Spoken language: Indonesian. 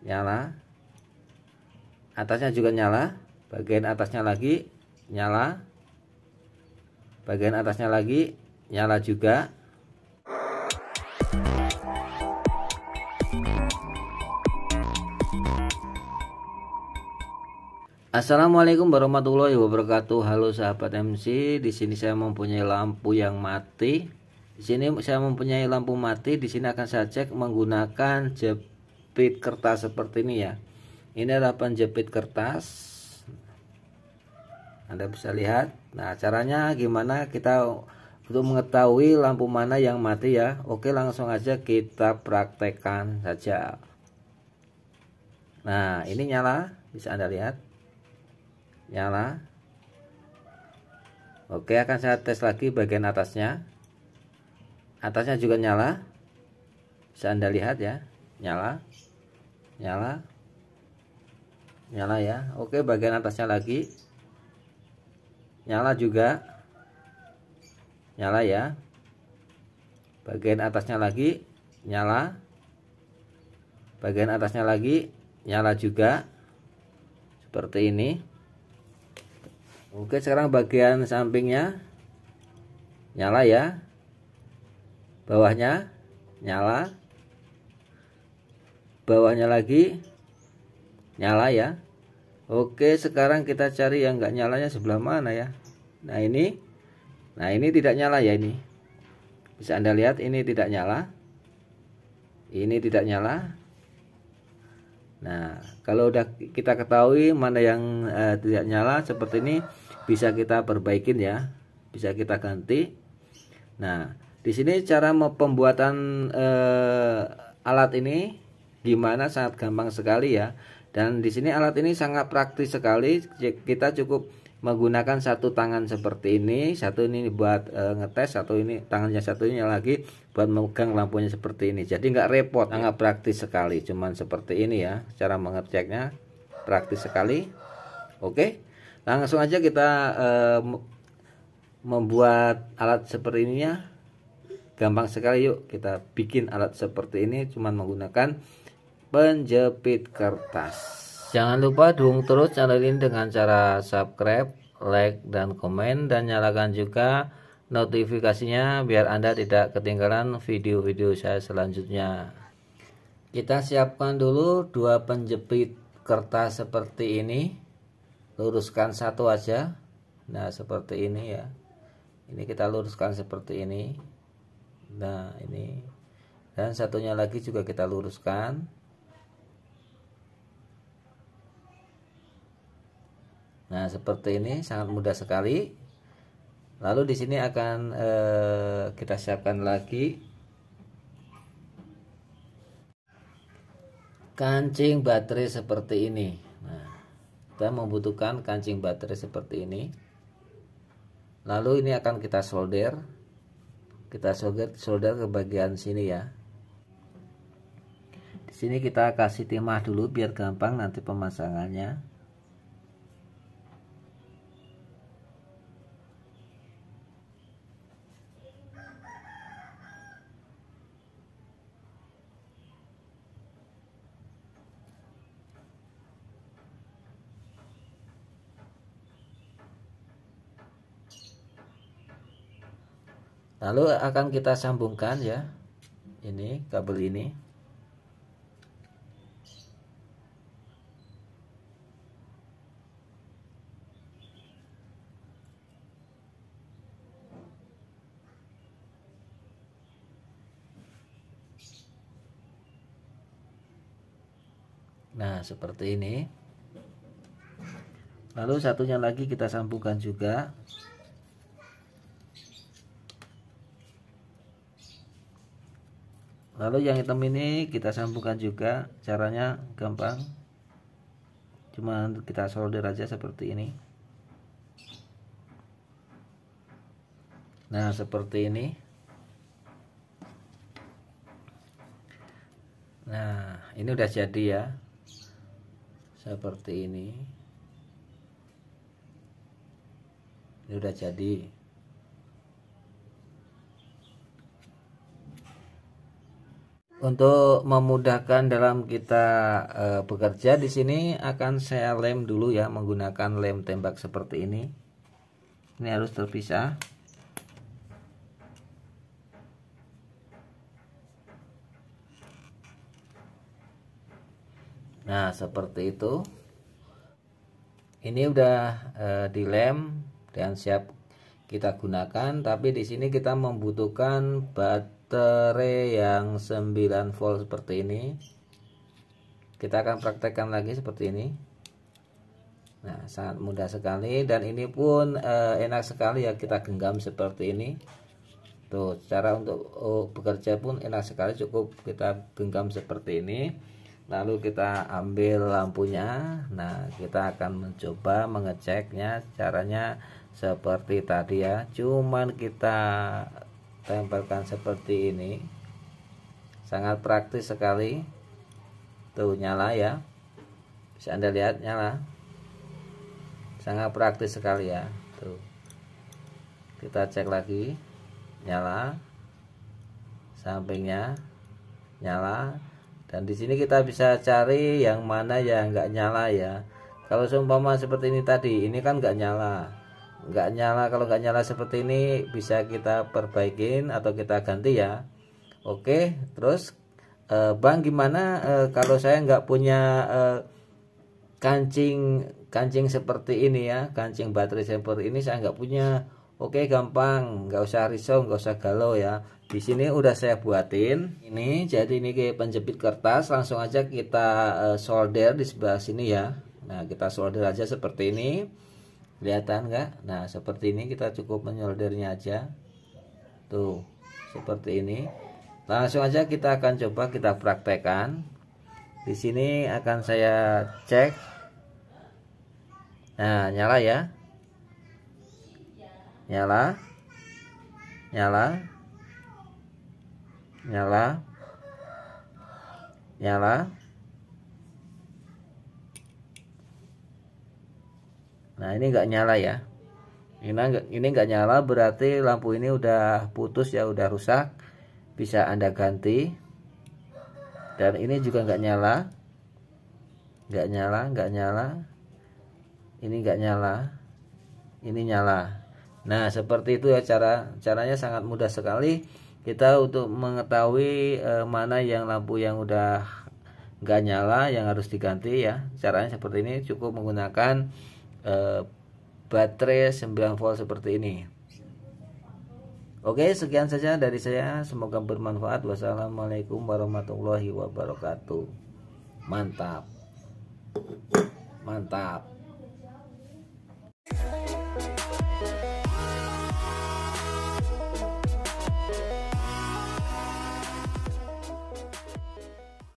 nyala atasnya juga nyala bagian atasnya lagi nyala bagian atasnya lagi nyala juga Assalamualaikum warahmatullahi wabarakatuh. Halo sahabat MC, di sini saya mempunyai lampu yang mati. Di sini saya mempunyai lampu mati. Di sini akan saya cek menggunakan jeb Jepit kertas seperti ini ya ini adalah penjepit kertas anda bisa lihat nah caranya gimana kita untuk mengetahui lampu mana yang mati ya Oke langsung aja kita praktekkan saja nah ini nyala bisa anda lihat nyala Oke akan saya tes lagi bagian atasnya atasnya juga nyala bisa anda lihat ya nyala nyala nyala ya oke bagian atasnya lagi nyala juga nyala ya bagian atasnya lagi nyala bagian atasnya lagi nyala juga seperti ini oke sekarang bagian sampingnya nyala ya bawahnya nyala bawahnya lagi nyala ya Oke sekarang kita cari yang nggak nyalanya sebelah mana ya Nah ini Nah ini tidak nyala ya ini Bisa anda lihat ini tidak nyala Ini tidak nyala Nah kalau udah kita ketahui mana yang eh, tidak nyala seperti ini Bisa kita perbaikin ya Bisa kita ganti Nah di sini cara pembuatan eh, alat ini mana sangat gampang sekali ya dan di sini alat ini sangat praktis sekali kita cukup menggunakan satu tangan seperti ini satu ini buat e, ngetes satu ini tangannya satu satunya lagi buat memegang lampunya seperti ini jadi nggak repot ya. sangat praktis sekali cuman seperti ini ya cara mengeceknya praktis sekali oke langsung aja kita e, membuat alat seperti ini ya gampang sekali yuk kita bikin alat seperti ini cuman menggunakan penjepit kertas. Jangan lupa dukung terus channel ini dengan cara subscribe, like, dan komen dan nyalakan juga notifikasinya biar Anda tidak ketinggalan video-video saya selanjutnya. Kita siapkan dulu dua penjepit kertas seperti ini. Luruskan satu aja. Nah, seperti ini ya. Ini kita luruskan seperti ini. Nah, ini. Dan satunya lagi juga kita luruskan Nah, seperti ini sangat mudah sekali. Lalu di sini akan eh, kita siapkan lagi kancing baterai seperti ini. Nah, kita membutuhkan kancing baterai seperti ini. Lalu ini akan kita solder. Kita solder solder ke bagian sini ya. Di sini kita kasih timah dulu biar gampang nanti pemasangannya. Lalu akan kita sambungkan ya. Ini kabel ini. Nah, seperti ini. Lalu satunya lagi kita sambungkan juga lalu yang hitam ini kita sambungkan juga caranya gampang cuma kita solder aja seperti ini nah seperti ini nah ini udah jadi ya seperti ini ini udah jadi Untuk memudahkan dalam kita e, bekerja di sini akan saya lem dulu ya menggunakan lem tembak seperti ini. Ini harus terpisah. Nah, seperti itu. Ini udah e, dilem dan siap kita gunakan, tapi di sini kita membutuhkan batu baterai yang 9 volt seperti ini kita akan praktekkan lagi seperti ini nah sangat mudah sekali dan ini pun eh, enak sekali ya kita genggam seperti ini tuh cara untuk oh, bekerja pun enak sekali cukup kita genggam seperti ini lalu kita ambil lampunya nah kita akan mencoba mengeceknya caranya seperti tadi ya cuman kita Tempelkan seperti ini sangat praktis sekali tuh nyala ya bisa anda lihat nyala sangat praktis sekali ya tuh kita cek lagi nyala sampingnya nyala dan di sini kita bisa cari yang mana yang nggak nyala ya kalau seumpama seperti ini tadi ini kan nggak nyala nggak nyala kalau nggak nyala seperti ini bisa kita perbaikin atau kita ganti ya oke terus eh, bang gimana eh, kalau saya nggak punya eh, kancing kancing seperti ini ya kancing baterai seperti ini saya nggak punya oke gampang nggak usah risau nggak usah galau ya di sini udah saya buatin ini jadi ini kayak penjepit kertas langsung aja kita eh, solder di sebelah sini ya nah kita solder aja seperti ini kelihatan enggak nah seperti ini kita cukup menyoldernya aja tuh seperti ini langsung aja kita akan coba kita praktekkan di sini akan saya cek nah nyala ya nyala nyala nyala nyala nah ini nggak nyala ya ini nggak ini nyala berarti lampu ini udah putus ya udah rusak bisa anda ganti dan ini juga nggak nyala nggak nyala nggak nyala ini nggak nyala ini nyala nah seperti itu ya cara caranya sangat mudah sekali kita untuk mengetahui e, mana yang lampu yang udah nggak nyala yang harus diganti ya caranya seperti ini cukup menggunakan Eh, baterai 9 volt seperti ini Oke sekian saja dari saya semoga bermanfaat wassalamualaikum warahmatullahi wabarakatuh mantap mantap